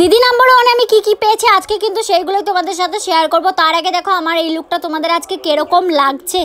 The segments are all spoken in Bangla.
দিদি নাম্বার ওয়ানে আমি কি কি পেয়েছি আজকে কিন্তু সেইগুলোই তোমাদের সাথে শেয়ার করব তার আগে দেখো আমার এই লুকটা তোমাদের আজকে কীরকম লাগছে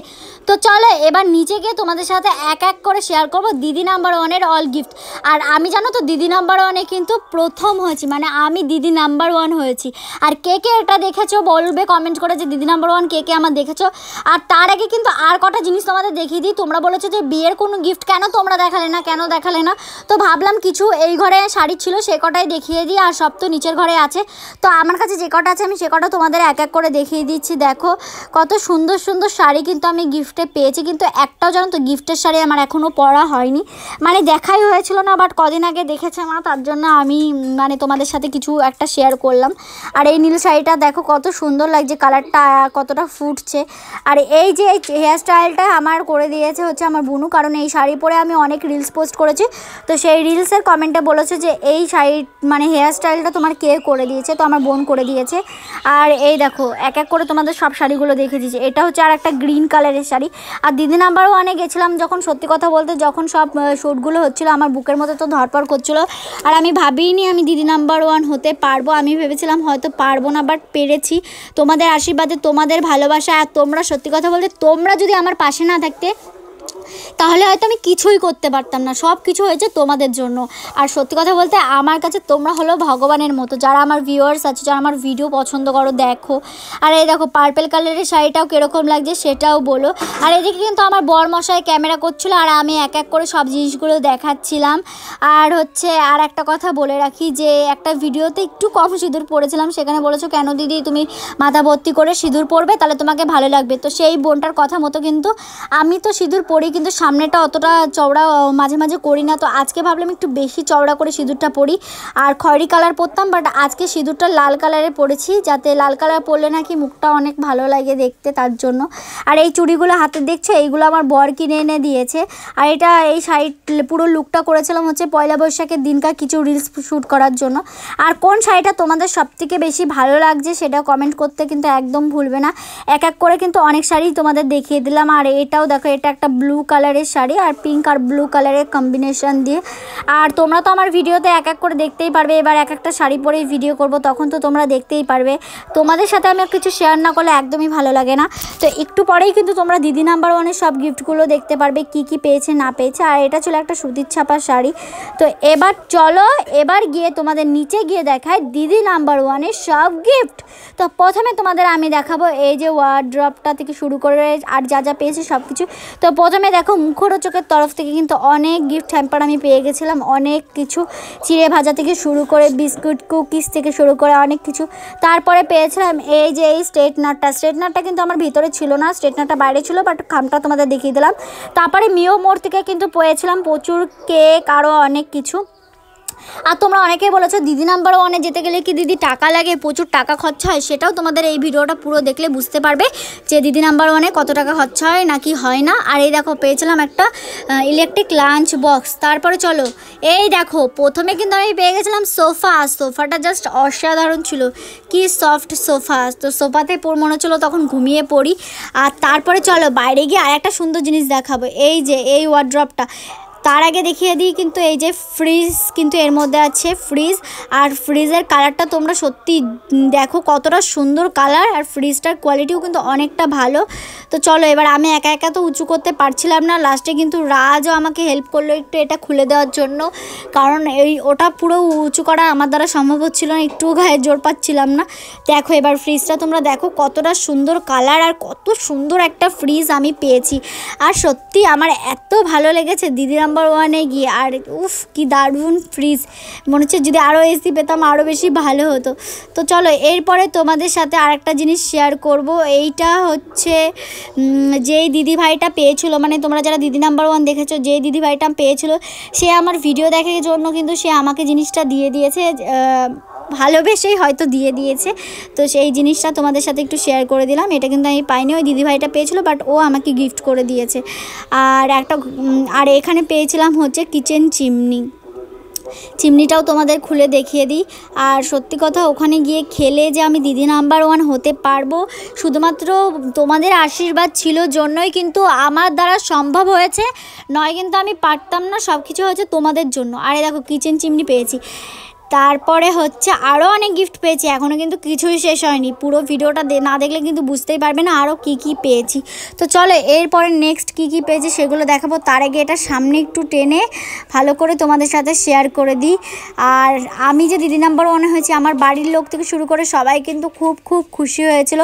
তো চলো এবার নিচে গিয়ে তোমাদের সাথে এক এক করে শেয়ার করব দিদি নাম্বার ওয়ানের অল গিফট আর আমি জানো তো দিদি নাম্বার ওয়ানে কিন্তু প্রথম হয়েছি মানে আমি দিদি নাম্বার ওয়ান হয়েছি আর কে কে এটা দেখেছো বলবে কমেন্ট করে যে দিদি নাম্বার ওয়ান কে কে আমার দেখেছো আর তার আগে কিন্তু আর কটা জিনিস তোমাদের দেখিয়ে দিই তোমরা বলেছো যে বিয়ের কোনো গিফট কেন তোমরা দেখালে না কেন দেখালে না তো ভাবলাম কিছু এই ঘরে শাড়ি ছিল সে কটাই দেখিয়ে দিই আর সব সব তো নিচের ঘরে আছে তো আমার কাছে যে কটা আছে আমি সে কটা তোমাদের এক এক করে দেখিয়ে দিচ্ছি দেখো কত সুন্দর সুন্দর শাড়ি কিন্তু আমি গিফটে পেয়েছি কিন্তু একটাও জানো তো গিফটের শাড়ি আমার এখনও পরা হয়নি মানে দেখাই হয়েছিল না বাট কদিন আগে দেখেছে মা তার জন্য আমি মানে তোমাদের সাথে কিছু একটা শেয়ার করলাম আর এই নীল শাড়িটা দেখো কত সুন্দর লাগছে কালারটা কতটা ফুটছে আর এই যে হেয়ার স্টাইলটা আমার করে দিয়েছে হচ্ছে আমার বুনু কারণ এই শাড়ি পরে আমি অনেক রিলস পোস্ট করেছি তো সেই রিলসের কমেন্টে বলেছে যে এই শাড়ি মানে হেয়ার স্টাইল টোটালটা তোমার কে করে দিয়েছে তো আমার বোন করে দিয়েছে আর এই দেখো এক এক করে তোমাদের সব শাড়িগুলো দেখে দিয়েছে এটা হচ্ছে আর একটা গ্রিন কালারের শাড়ি আর দিদি নাম্বার ওয়ানে গেছিলাম যখন সত্যি কথা বলতে যখন সব শ্যুটগুলো হচ্ছিলো আমার বুকের মতো তো ধরপড় করছিলো আর আমি ভাবিনি আমি দিদি নাম্বার ওয়ান হতে পারবো আমি ভেবেছিলাম হয়তো পারবো না বাট পেরেছি তোমাদের আশীর্বাদে তোমাদের ভালোবাসা আর তোমরা সত্যি কথা বলতে তোমরা যদি আমার পাশে না থাকতে তাহলে হয়তো আমি কিছুই করতে পারতাম না সব কিছু হয়েছে তোমাদের জন্য আর সত্যি কথা বলতে আমার কাছে তোমরা হলো ভগবানের মতো যারা আমার ভিউয়ার্স আছে যারা আমার ভিডিও পছন্দ করো দেখো আর এই দেখো পার্পেল কালারের শাড়িটাও কীরকম লাগছে সেটাও বলো আর এদিকে কিন্তু আমার বর মশাই ক্যামেরা করছিলো আর আমি এক এক করে সব জিনিসগুলো দেখাচ্ছিলাম আর হচ্ছে আর একটা কথা বলে রাখি যে একটা ভিডিওতে একটু কম সিঁদুর পড়েছিলাম সেখানে বলেছো কেন দিদি তুমি মাথা ভর্তি করে সিঁদুর পরবে তাহলে তোমাকে ভালো লাগবে তো সেই বোনটার কথা মতো কিন্তু আমি তো সিঁদুর পরি কিন্তু সামনেটা অতটা চওড়া মাঝে মাঝে করি না তো আজকে ভাবলাম একটু বেশি চওড়া করে সিঁদুরটা পরি আর খয়রি কালার পরতাম বাট আজকে সিঁদুরটা লাল কালারে পরেছি যাতে লাল কালার পরলে নাকি মুখটা অনেক ভালো লাগে দেখতে তার জন্য আর এই চুড়িগুলো হাতে দেখছো এইগুলো আমার বর কিনে এনে দিয়েছে আর এটা এই শাড়ি পুরো লুকটা করেছিলাম হচ্ছে পয়লা বৈশাখের দিনকার কিছু রিলস শ্যুট করার জন্য আর কোন শাড়িটা তোমাদের সবথেকে বেশি ভালো লাগছে সেটা কমেন্ট করতে কিন্তু একদম ভুলবে না এক এক করে কিন্তু অনেক শাড়ি তোমাদের দেখিয়ে দিলাম আর এটাও দেখো এটা একটা ব্লু কালারের শাড়ি আর পিঙ্ক আর ব্লু কালারের কম্বিনেশন দিয়ে আর তোমরা তো আমার ভিডিওতে এক এক করে দেখতেই পারবে এবার এক একটা শাড়ি পরেই ভিডিও করব তখন তো তোমরা দেখতেই পারবে তোমাদের সাথে আমি কিছু শেয়ার না করলে একদমই ভালো লাগে না তো একটু পরেই কিন্তু তোমরা দিদি নাম্বার ওয়ানের সব গিফটগুলো দেখতে পারবে কি কি পেয়েছে না পেয়েছে আর এটা ছিল একটা সুতির ছাপা শাড়ি তো এবার চলো এবার গিয়ে তোমাদের নিচে গিয়ে দেখায় দিদি নাম্বার ওয়ানের সব গিফট তো প্রথমে তোমাদের আমি দেখাবো এই যে ওয়ার্ড্রপটা থেকে শুরু করে আর যা যা পেয়েছে সব কিছু তো প্রথমে দেখো মুখরোচকের তরফ থেকে কিন্তু অনেক গিফট হ্যাম্পার আমি পেয়ে গেছিলাম অনেক কিছু চিড়ে ভাজা থেকে শুরু করে বিস্কুট কুকিজ থেকে শুরু করে অনেক কিছু তারপরে পেয়েছিলাম এই যে এই স্ট্রেটনারটা স্ট্রেটনারটা কিন্তু আমার ভিতরে ছিল না স্ট্রেটনারটা বাইরে ছিল বাট খামটা তোমাদের দেখিয়ে দিলাম তারপরে মিও মোড় থেকে কিন্তু পেয়েছিলাম প্রচুর কেক আরও অনেক কিছু আর তোমরা অনেকেই বলেছো দিদি নাম্বার ওয়ানে যেতে গেলে কি দিদি টাকা লাগে প্রচুর টাকা খরচা হয় সেটাও তোমাদের এই ভিডিওটা পুরো দেখলে বুঝতে পারবে যে দিদি নাম্বার ওয়ানে কত টাকা খরচা হয় নাকি হয় না আর এই দেখো পেয়েছিলাম একটা ইলেকট্রিক লাঞ্চ বক্স তারপরে চলো এই দেখো প্রথমে কিন্তু আমি পেয়ে গেছিলাম সোফা সোফাটা জাস্ট অসাধারণ ছিল কি সফট সোফা তো সোফাতে মনে হচ্ছিলো তখন ঘুমিয়ে পড়ি আর তারপরে চলো বাইরে গিয়ে আর একটা সুন্দর জিনিস দেখাবো এই যে এই ওয়ার্ড্রপটা তার আগে দেখিয়ে দিই কিন্তু এই যে ফ্রিজ কিন্তু এর মধ্যে আছে ফ্রিজ আর ফ্রিজের কালারটা তোমরা সত্যি দেখো কতটা সুন্দর কালার আর ফ্রিজটার কোয়ালিটিও কিন্তু অনেকটা ভালো তো চলো এবার আমি একা একা তো উঁচু করতে পারছিলাম না লাস্টে কিন্তু রাজও আমাকে হেল্প করলো একটু এটা খুলে দেওয়ার জন্য কারণ এই ওটা পুরো উঁচু করা আমার দ্বারা সম্ভব হচ্ছিলো না একটু গায়ে জোর পাচ্ছিলাম না দেখো এবার ফ্রিজটা তোমরা দেখো কতটা সুন্দর কালার আর কত সুন্দর একটা ফ্রিজ আমি পেয়েছি আর সত্যি আমার এত ভালো লেগেছে দিদির নাম্বার ওয়ানে গিয়ে আর উফ কি দারুণ ফ্রিজ মনে হচ্ছে যদি আরও এসি পেতাম আরও বেশি ভালো হতো তো চলো এরপরে তোমাদের সাথে আরেকটা জিনিস শেয়ার করব এইটা হচ্ছে যেই দিদি ভাইটা পেয়েছিলো মানে তোমরা যারা দিদি নাম্বার ওয়ান দেখেছো যেই দিদি ভাইটা পেয়েছিলো সে আমার ভিডিও দেখার জন্য কিন্তু সে আমাকে জিনিসটা দিয়ে দিয়েছে ভালোবেসেই হয়তো দিয়ে দিয়েছে তো সেই জিনিসটা তোমাদের সাথে একটু শেয়ার করে দিলাম এটা কিন্তু আমি পাইনি ওই দিদিভাইটা পেয়েছিলো বাট ও আমাকে গিফট করে দিয়েছে আর একটা আর এখানে পেয়েছিলাম হচ্ছে কিচেন চিমনি চিমনিটাও তোমাদের খুলে দেখিয়ে দিই আর সত্যি কথা ওখানে গিয়ে খেলে যে আমি দিদি নাম্বার ওয়ান হতে পারবো শুধুমাত্র তোমাদের আশীর্বাদ ছিল জন্যই কিন্তু আমার দ্বারা সম্ভব হয়েছে নয় কিন্তু আমি পারতাম না সব কিছু হয়েছে তোমাদের জন্য আরে দেখো কিচেন চিমনি পেয়েছি তারপরে হচ্ছে আরও অনেক গিফট পেয়েছি এখনও কিন্তু কিছুই শেষ হয়নি পুরো ভিডিওটা না দেখলে কিন্তু বুঝতেই পারবে না আরও কি কি পেয়েছি তো চলো এরপরে নেক্সট কি কি পেয়েছি সেগুলো দেখাবো তার আগে এটা সামনে একটু টেনে ভালো করে তোমাদের সাথে শেয়ার করে দিই আর আমি যে দিদি নাম্বার ওয়ানে হয়েছি আমার বাড়ির লোক থেকে শুরু করে সবাই কিন্তু খুব খুব খুশি হয়েছিল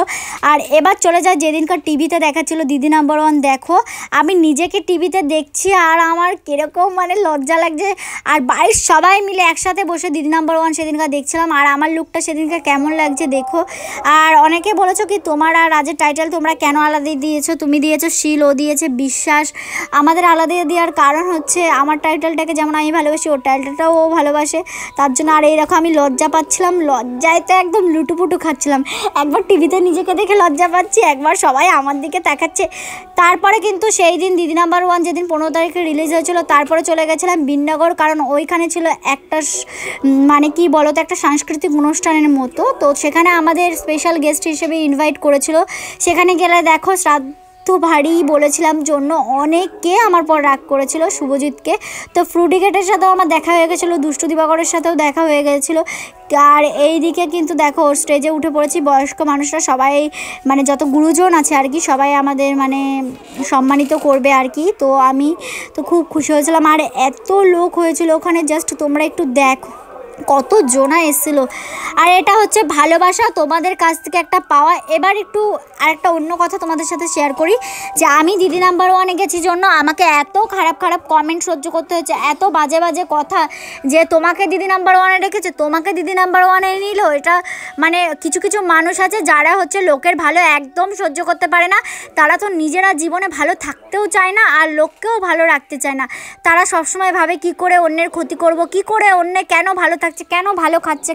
আর এবার চলে যায় যেদিনকার টিভিতে দেখাচ্ছিলো দিদি নাম্বার ওয়ান দেখো আমি নিজেকে টিভিতে দেখছি আর আমার কীরকম মানে লজ্জা লাগছে আর বাড়ির সবাই মিলে একসাথে বসে দিদি নাম্বার ওয়ান সেদিনকার দেখছিলাম আর আমার লুকটা সেদিনকার কেমন লাগছে দেখো আর অনেকে বলেছো কি তোমার আর রাজের টাইটেল তোমরা কেন আলাদা দিয়েছো তুমি দিয়েছো শিল ও দিয়েছে বিশ্বাস আমাদের আলাদা দেওয়ার কারণ হচ্ছে আমার টাইটেলটাকে যেমন আমি ভালোবাসি ওর টাইটেলটাও ও ভালোবাসে তার জন্য আর এইরকম আমি লজ্জা পাচ্ছিলাম লজ্জায় তো একদম লুটুপুটু খাচ্ছিলাম একবার টিভিতে নিজেকে দেখে লজ্জা পাচ্ছি একবার সবাই আমার দিকে দেখাচ্ছে তারপরে কিন্তু সেই দিন দিদি নাম্বার ওয়ান যেদিন পনেরো তারিখে রিলিজ হয়েছিল তারপরে চলে গেছিলাম বিন্নগর কারণ ওইখানে ছিল একটা মানে কি বলো তো একটা সাংস্কৃতিক অনুষ্ঠানের মতো তো সেখানে আমাদের স্পেশাল গেস্ট হিসেবে ইনভাইট করেছিল সেখানে গেলে দেখো শ্রাদ্ধ ভারী বলেছিলাম জন্য অনেককে আমার পর রাগ করেছিল শুভজিৎকে তো ফ্রুডিগেটের সাথেও আমার দেখা হয়ে গেছিলো দুষ্টু দিবাকরের সাথেও দেখা হয়ে গেছিলো আর এই দিকে কিন্তু দেখো স্টেজে উঠে পড়েছি বয়স্ক মানুষরা সবাই মানে যত গুরুজন আছে আর কি সবাই আমাদের মানে সম্মানিত করবে আর কি তো আমি তো খুব খুশি হয়েছিলাম আর এত লোক হয়েছিল ওখানে জাস্ট তোমরা একটু দেখো কত জোনা এসেছিলো আর এটা হচ্ছে ভালোবাসা তোমাদের কাছ থেকে একটা পাওয়া এবার একটু আরেকটা অন্য কথা তোমাদের সাথে শেয়ার করি যে আমি দিদি নাম্বার ওয়ানে গেছি জন্য আমাকে এত খারাপ খারাপ কমেন্ট সহ্য করতে হয়েছে এত বাজে বাজে কথা যে তোমাকে দিদি নাম্বার ওয়ানে রেখেছে তোমাকে দিদি নাম্বার ওয়ানে নিল এটা মানে কিছু কিছু মানুষ আছে যারা হচ্ছে লোকের ভালো একদম সহ্য করতে পারে না তারা তো নিজেরা জীবনে ভালো থাকতেও চায় না আর লোককেও ভালো রাখতে চায় না তারা সবসময় ভাবে কি করে অন্যের ক্ষতি করব কি করে অন্য কেন ভালো থাকে থাকছে কেন ভালো খাচ্ছে